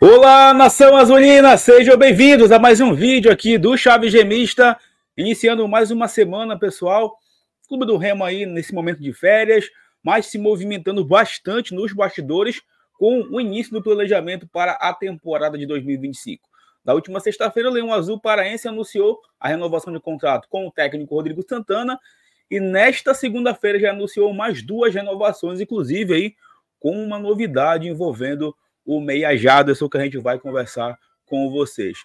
Olá, nação azulina! Sejam bem-vindos a mais um vídeo aqui do Chave Gemista. Iniciando mais uma semana, pessoal. Clube do Remo aí nesse momento de férias, mas se movimentando bastante nos bastidores com o início do planejamento para a temporada de 2025. Na última sexta-feira, o Leão Azul Paraense anunciou a renovação de contrato com o técnico Rodrigo Santana e nesta segunda-feira já anunciou mais duas renovações, inclusive aí com uma novidade envolvendo o Meia Jaderson, é que a gente vai conversar com vocês.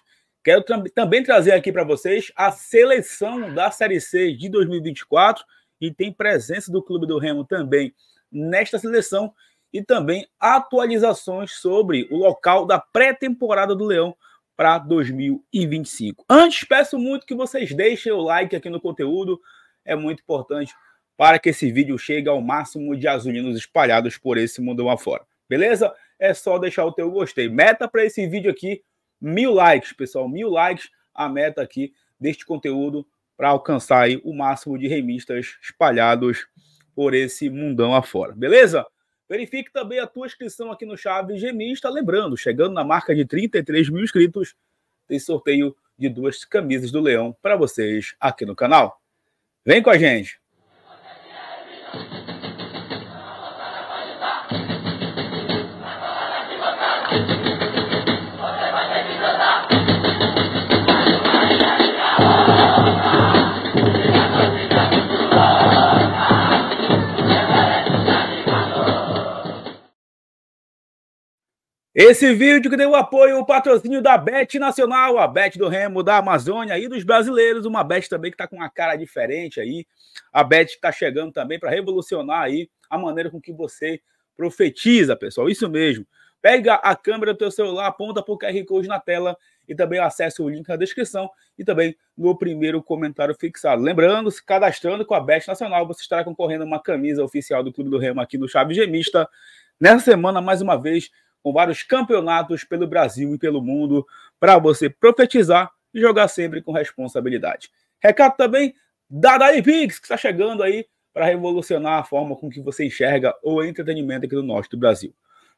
Quero também trazer aqui para vocês a seleção da Série C de 2024 e tem presença do Clube do Remo também nesta seleção e também atualizações sobre o local da pré-temporada do Leão para 2025. Antes, peço muito que vocês deixem o like aqui no conteúdo, é muito importante para que esse vídeo chegue ao máximo de azulinos espalhados por esse mundo afora. Beleza? é só deixar o teu gostei. Meta para esse vídeo aqui, mil likes, pessoal. Mil likes a meta aqui deste conteúdo para alcançar aí o máximo de remistas espalhados por esse mundão afora, beleza? Verifique também a tua inscrição aqui no Chaves Gemista. Lembrando, chegando na marca de 33 mil inscritos, tem sorteio de duas camisas do Leão para vocês aqui no canal. Vem com a gente! Esse vídeo que deu apoio, o patrocínio da Bet Nacional, a Bet do Remo, da Amazônia e dos brasileiros, uma Bet também que está com uma cara diferente aí. A Bet está chegando também para revolucionar aí a maneira com que você profetiza, pessoal. Isso mesmo. Pega a câmera do teu celular, aponta para o QR Code na tela e também acessa o link na descrição e também no primeiro comentário fixado. Lembrando, se cadastrando com a Bet Nacional, você estará concorrendo a uma camisa oficial do Clube do Remo aqui no Chave Gemista. Nessa semana, mais uma vez, com vários campeonatos pelo Brasil e pelo mundo para você profetizar e jogar sempre com responsabilidade. Recado também da Dali Pix, que está chegando aí para revolucionar a forma com que você enxerga o entretenimento aqui do norte do Brasil.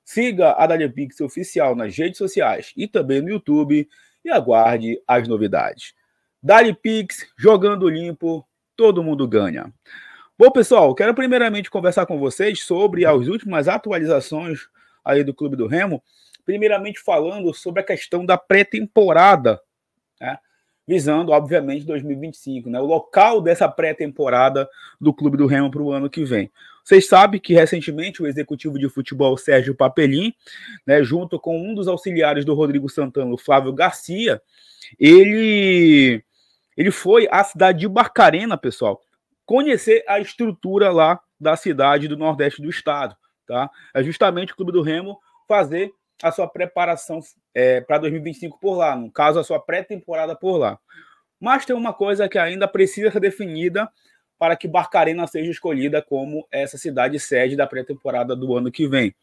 Siga a Dali Pix oficial nas redes sociais e também no YouTube e aguarde as novidades. Dali Pix, jogando limpo, todo mundo ganha. Bom, pessoal, quero primeiramente conversar com vocês sobre as últimas atualizações aí do Clube do Remo, primeiramente falando sobre a questão da pré-temporada, né? visando, obviamente, 2025, né? o local dessa pré-temporada do Clube do Remo para o ano que vem. Vocês sabem que recentemente o executivo de futebol Sérgio Papelin, né, junto com um dos auxiliares do Rodrigo Santana, o Flávio Garcia, ele, ele foi à cidade de Barcarena, pessoal, conhecer a estrutura lá da cidade do Nordeste do Estado tá? É justamente o Clube do Remo fazer a sua preparação é, para 2025 por lá, no caso, a sua pré-temporada por lá. Mas tem uma coisa que ainda precisa ser definida para que Barcarena seja escolhida como essa cidade sede da pré-temporada do ano que vem.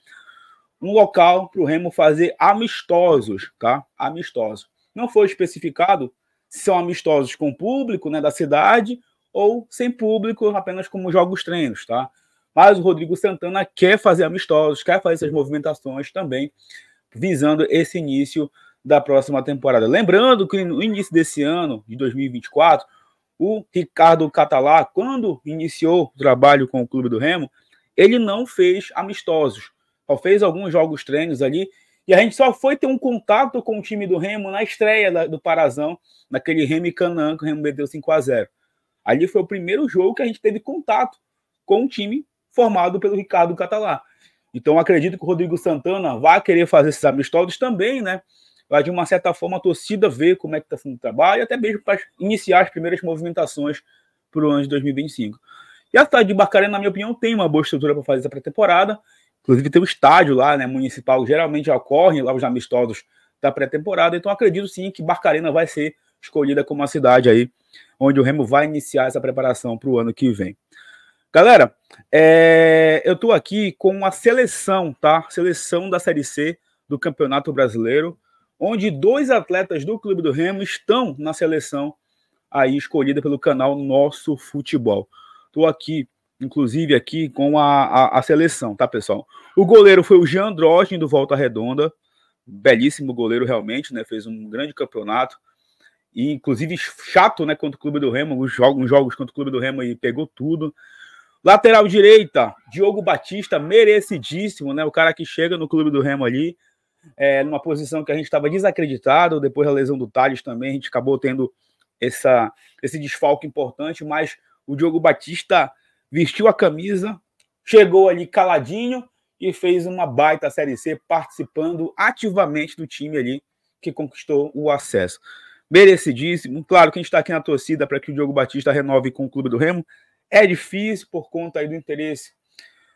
Um local para o Remo fazer amistosos, tá? Amistosos. Não foi especificado se são amistosos com o público né, da cidade ou sem público, apenas como jogos treinos, tá? Mas o Rodrigo Santana quer fazer amistosos, quer fazer essas movimentações também, visando esse início da próxima temporada. Lembrando que no início desse ano, de 2024, o Ricardo Catalá, quando iniciou o trabalho com o Clube do Remo, ele não fez amistosos, só fez alguns jogos treinos ali, e a gente só foi ter um contato com o time do Remo na estreia da, do Parazão, naquele Remo e que o Remo meteu 5 a 0 Ali foi o primeiro jogo que a gente teve contato com o time formado pelo Ricardo Catalá. Então, acredito que o Rodrigo Santana vai querer fazer esses amistosos também, né? Vai, de uma certa forma, a torcida ver como é que está sendo o trabalho, até mesmo para iniciar as primeiras movimentações para o ano de 2025. E a cidade de Barcarena, na minha opinião, tem uma boa estrutura para fazer essa pré-temporada. Inclusive, tem um estádio lá, né? Municipal, geralmente ocorre lá os amistosos da pré-temporada. Então, acredito sim que Barcarena vai ser escolhida como a cidade aí onde o Remo vai iniciar essa preparação para o ano que vem. Galera, é, eu estou aqui com a seleção, tá? Seleção da Série C do Campeonato Brasileiro, onde dois atletas do Clube do Remo estão na seleção aí escolhida pelo canal Nosso Futebol. Estou aqui, inclusive, aqui com a, a, a, seleção, tá, pessoal? O goleiro foi o Jean Drogen, do Volta Redonda, belíssimo goleiro realmente, né? Fez um grande campeonato. E, inclusive, chato, né? Contra o Clube do Remo, os jogos, jogos contra o Clube do Remo e pegou tudo. Lateral direita, Diogo Batista, merecidíssimo, né? O cara que chega no clube do Remo ali, é, numa posição que a gente estava desacreditado, depois da lesão do Thales também, a gente acabou tendo essa, esse desfalque importante, mas o Diogo Batista vestiu a camisa, chegou ali caladinho e fez uma baita Série C, participando ativamente do time ali que conquistou o acesso. Merecidíssimo, claro que a gente está aqui na torcida para que o Diogo Batista renove com o clube do Remo, é difícil por conta aí do interesse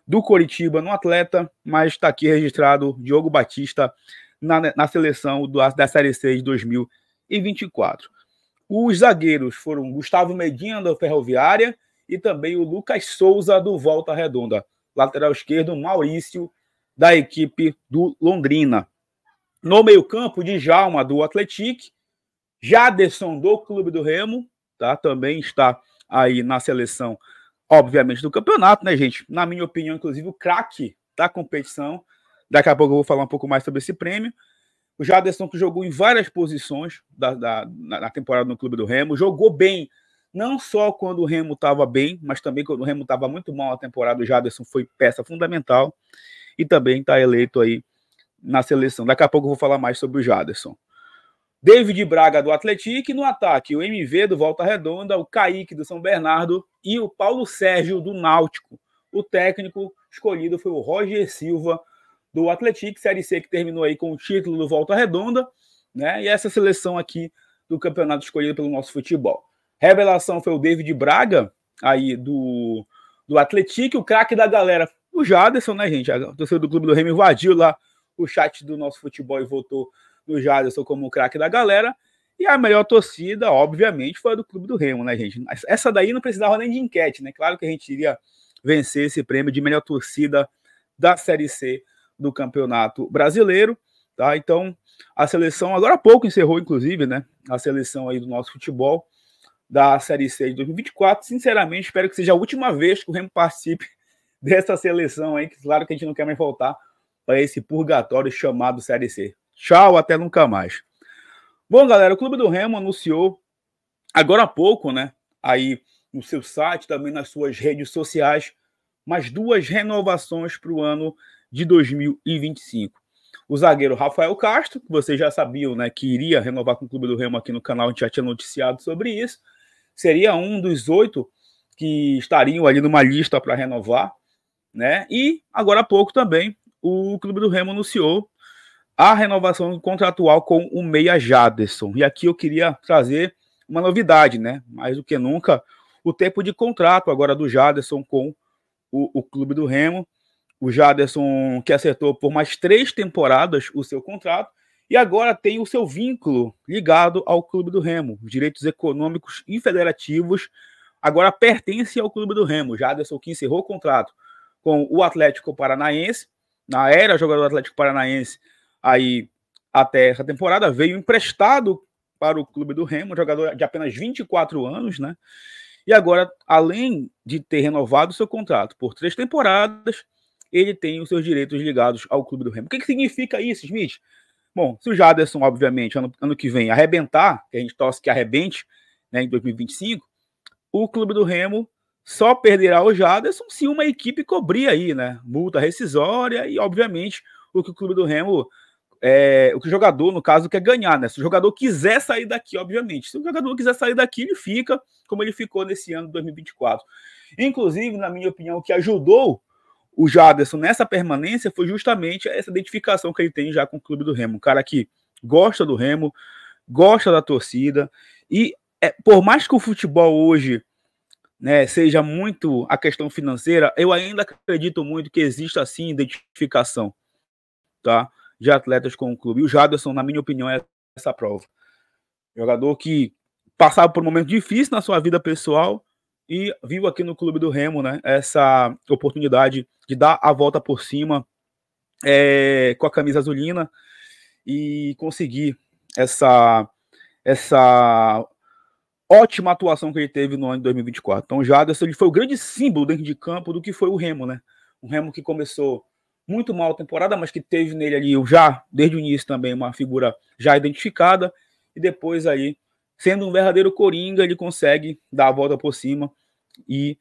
do Coritiba no atleta, mas está aqui registrado Diogo Batista na, na seleção do, da Série C de 2024. Os zagueiros foram Gustavo Medina, da Ferroviária, e também o Lucas Souza, do Volta Redonda. Lateral esquerdo, Maurício, da equipe do Londrina. No meio-campo, Djalma, do Atletique, Jaderson, do Clube do Remo, tá? também está aí na seleção, obviamente, do campeonato, né, gente? Na minha opinião, inclusive, o craque da competição. Daqui a pouco eu vou falar um pouco mais sobre esse prêmio. O Jaderson, que jogou em várias posições da, da, na temporada no Clube do Remo, jogou bem, não só quando o Remo estava bem, mas também quando o Remo estava muito mal na temporada. O Jaderson foi peça fundamental e também está eleito aí na seleção. Daqui a pouco eu vou falar mais sobre o Jaderson. David Braga do Atlético, no ataque o MV do Volta Redonda, o Kaique do São Bernardo e o Paulo Sérgio do Náutico. O técnico escolhido foi o Roger Silva do Atlético, Série C que terminou aí com o título do Volta Redonda, né? E essa seleção aqui do campeonato escolhido pelo nosso futebol. Revelação foi o David Braga, aí do, do Atlético, o craque da galera, o Jaderson, né, gente? A torcida do Clube do Remo invadiu lá o chat do nosso futebol e votou no Jadson como o craque da galera. E a melhor torcida, obviamente, foi a do Clube do Remo, né, gente? Essa daí não precisava nem de enquete, né? Claro que a gente iria vencer esse prêmio de melhor torcida da Série C do Campeonato Brasileiro, tá? Então, a seleção, agora há pouco encerrou, inclusive, né? A seleção aí do nosso futebol da Série C de 2024. Sinceramente, espero que seja a última vez que o Remo participe dessa seleção aí, que claro que a gente não quer mais voltar para esse purgatório chamado Série C. Tchau, até nunca mais. Bom, galera, o Clube do Remo anunciou agora há pouco, né? Aí no seu site, também nas suas redes sociais, mais duas renovações para o ano de 2025. O zagueiro Rafael Castro, que vocês já sabiam, né, que iria renovar com o Clube do Remo aqui no canal, a gente já tinha noticiado sobre isso, seria um dos oito que estariam ali numa lista para renovar, né? E agora há pouco também o Clube do Remo anunciou a renovação contratual com o Meia Jaderson. E aqui eu queria trazer uma novidade, né? Mais do que nunca, o tempo de contrato agora do Jaderson com o, o Clube do Remo. O Jaderson que acertou por mais três temporadas o seu contrato e agora tem o seu vínculo ligado ao Clube do Remo. Direitos econômicos e federativos agora pertencem ao Clube do Remo. Jaderson que encerrou o contrato com o Atlético Paranaense, na era jogador do Atlético Paranaense, aí até essa temporada, veio emprestado para o clube do Remo, jogador de apenas 24 anos, né? E agora, além de ter renovado seu contrato por três temporadas, ele tem os seus direitos ligados ao clube do Remo. O que, que significa isso, Smith? Bom, se o Jaderson, obviamente, ano, ano que vem arrebentar, que a gente torce que arrebente né, em 2025, o clube do Remo só perderá o Jaderson se uma equipe cobrir aí, né? Multa rescisória e, obviamente, o que o clube do Remo é, o que o jogador, no caso, quer ganhar, né? Se o jogador quiser sair daqui, obviamente. Se o jogador quiser sair daqui, ele fica como ele ficou nesse ano de 2024. Inclusive, na minha opinião, o que ajudou o Jaderson nessa permanência foi justamente essa identificação que ele tem já com o clube do Remo. Um cara que gosta do Remo, gosta da torcida, e é, por mais que o futebol hoje né, seja muito a questão financeira, eu ainda acredito muito que exista assim identificação. Tá? de atletas com o clube. E o Jaderson, na minha opinião, é essa prova. Jogador que passava por um momento difícil na sua vida pessoal e viu aqui no clube do Remo, né, essa oportunidade de dar a volta por cima é, com a camisa azulina e conseguir essa essa ótima atuação que ele teve no ano de 2024. Então, o Jaderson ele foi o grande símbolo dentro de campo do que foi o Remo, né? Um Remo que começou muito mal a temporada, mas que teve nele ali já, desde o início também, uma figura já identificada, e depois ali, sendo um verdadeiro coringa, ele consegue dar a volta por cima e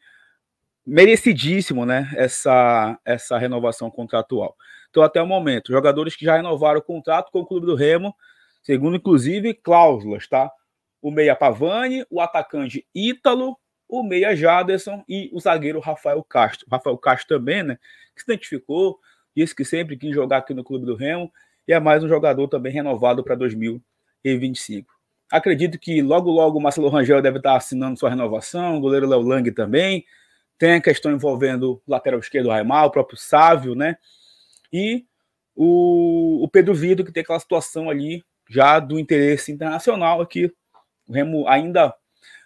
merecidíssimo, né, essa, essa renovação contratual. Então, até o momento, jogadores que já renovaram o contrato com o Clube do Remo, segundo, inclusive, cláusulas, tá? O meia Pavani, o atacante Ítalo, o meia Jaderson e o zagueiro Rafael Castro. Rafael Castro também, né, que se identificou, isso que sempre quis jogar aqui no Clube do Remo e é mais um jogador também renovado para 2025. Acredito que logo, logo o Marcelo Rangel deve estar tá assinando sua renovação, o goleiro Léo Lang também. Tem a questão envolvendo o lateral esquerdo Raimar, o próprio Sávio, né? E o, o Pedro Vido, que tem aquela situação ali já do interesse internacional aqui. O Remo ainda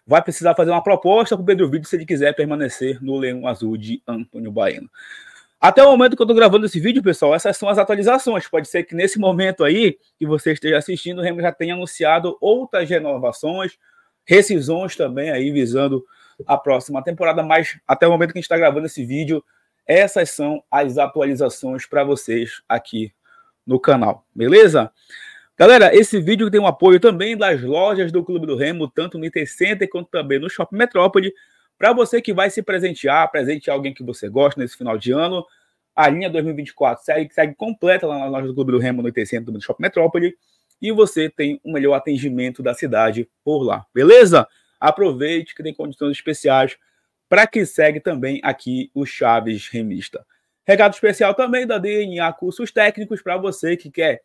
vai precisar fazer uma proposta para o Pedro Vido se ele quiser permanecer no Leão Azul de Antônio Baiano. Até o momento que eu estou gravando esse vídeo, pessoal, essas são as atualizações. Pode ser que nesse momento aí que você esteja assistindo, o Remo já tenha anunciado outras renovações, rescisões também aí visando a próxima temporada, mas até o momento que a gente está gravando esse vídeo, essas são as atualizações para vocês aqui no canal, beleza? Galera, esse vídeo tem o um apoio também das lojas do Clube do Remo, tanto no IT Center quanto também no Shopping Metrópole. Para você que vai se presentear, presentear alguém que você gosta nesse final de ano, a linha 2024 segue, segue completa lá na loja do Clube do Remo no ITCM do Shopping Metrópole e você tem o melhor atendimento da cidade por lá, beleza? Aproveite que tem condições especiais para quem segue também aqui o Chaves Remista. Recado especial também da DNA Cursos Técnicos para você que quer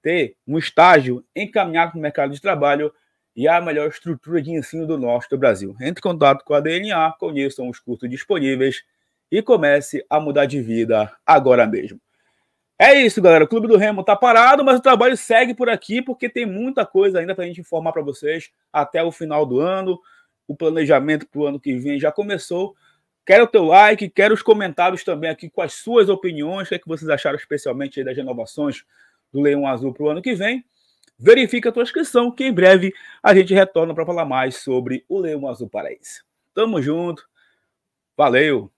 ter um estágio encaminhado no mercado de trabalho e a melhor estrutura de ensino do norte do Brasil. Entre em contato com a DNA, conheçam os cursos disponíveis e comece a mudar de vida agora mesmo. É isso, galera. O Clube do Remo tá parado, mas o trabalho segue por aqui porque tem muita coisa ainda para a gente informar para vocês até o final do ano. O planejamento para o ano que vem já começou. Quero o teu like, quero os comentários também aqui com as suas opiniões, o que, é que vocês acharam especialmente das renovações do Leão Azul para o ano que vem verifica a tua inscrição, que em breve a gente retorna para falar mais sobre o Leão Azul Paraíso. Tamo junto, valeu!